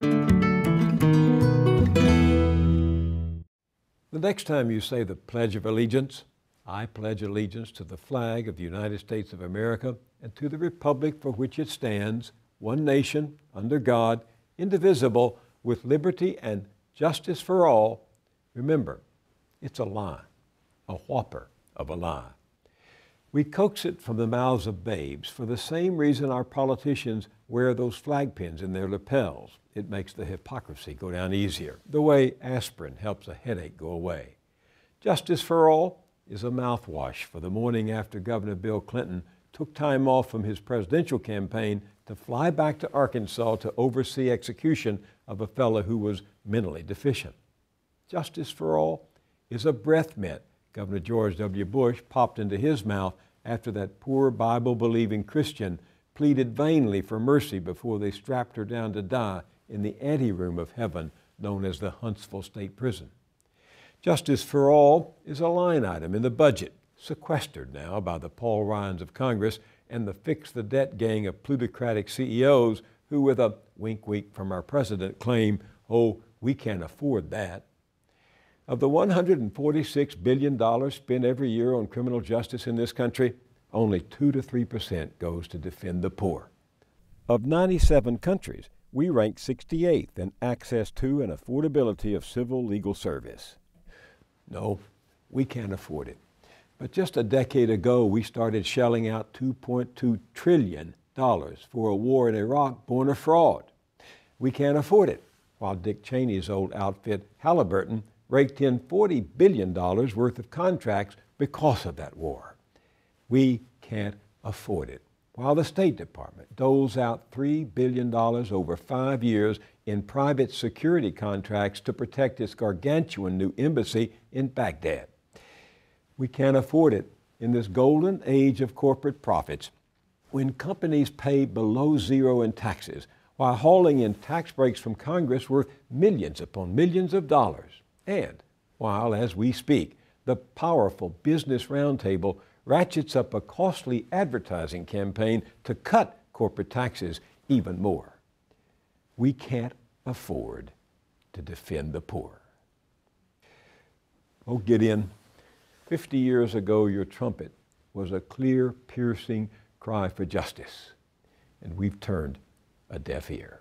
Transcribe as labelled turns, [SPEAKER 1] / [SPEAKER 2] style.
[SPEAKER 1] The next time you say the Pledge of Allegiance, I pledge allegiance to the flag of the United States of America and to the republic for which it stands, one nation, under God, indivisible, with liberty and justice for all. Remember, it's a lie, a whopper of a lie. We coax it from the mouths of babes for the same reason our politicians wear those flag pins in their lapels. It makes the hypocrisy go down easier, the way aspirin helps a headache go away. Justice for All is a mouthwash for the morning after Governor Bill Clinton took time off from his presidential campaign to fly back to Arkansas to oversee execution of a fellow who was mentally deficient. Justice for All is a breath mint Governor George W. Bush popped into his mouth after that poor Bible believing Christian pleaded vainly for mercy before they strapped her down to die in the anteroom of heaven known as the Huntsville State Prison. Justice for All is a line item in the budget, sequestered now by the Paul Ryans of Congress and the Fix the Debt gang of plutocratic CEOs who, with a wink wink from our president, claim, oh, we can't afford that. Of the $146 billion spent every year on criminal justice in this country, only 2 to 3 percent goes to defend the poor. Of 97 countries, we rank 68th in access to and affordability of civil legal service. No, we can't afford it. But just a decade ago, we started shelling out $2.2 trillion for a war in Iraq born of fraud. We can't afford it, while Dick Cheney's old outfit, Halliburton, raked in $40 billion worth of contracts because of that war. We can't afford it. While the State Department doles out $3 billion over five years in private security contracts to protect its gargantuan new embassy in Baghdad. We can't afford it in this golden age of corporate profits when companies pay below zero in taxes while hauling in tax breaks from Congress worth millions upon millions of dollars. And while, as we speak, the powerful Business Roundtable ratchets up a costly advertising campaign to cut corporate taxes even more. We can't afford to defend the poor. Oh, Gideon, 50 years ago, your trumpet was a clear, piercing cry for justice, and we've turned a deaf ear.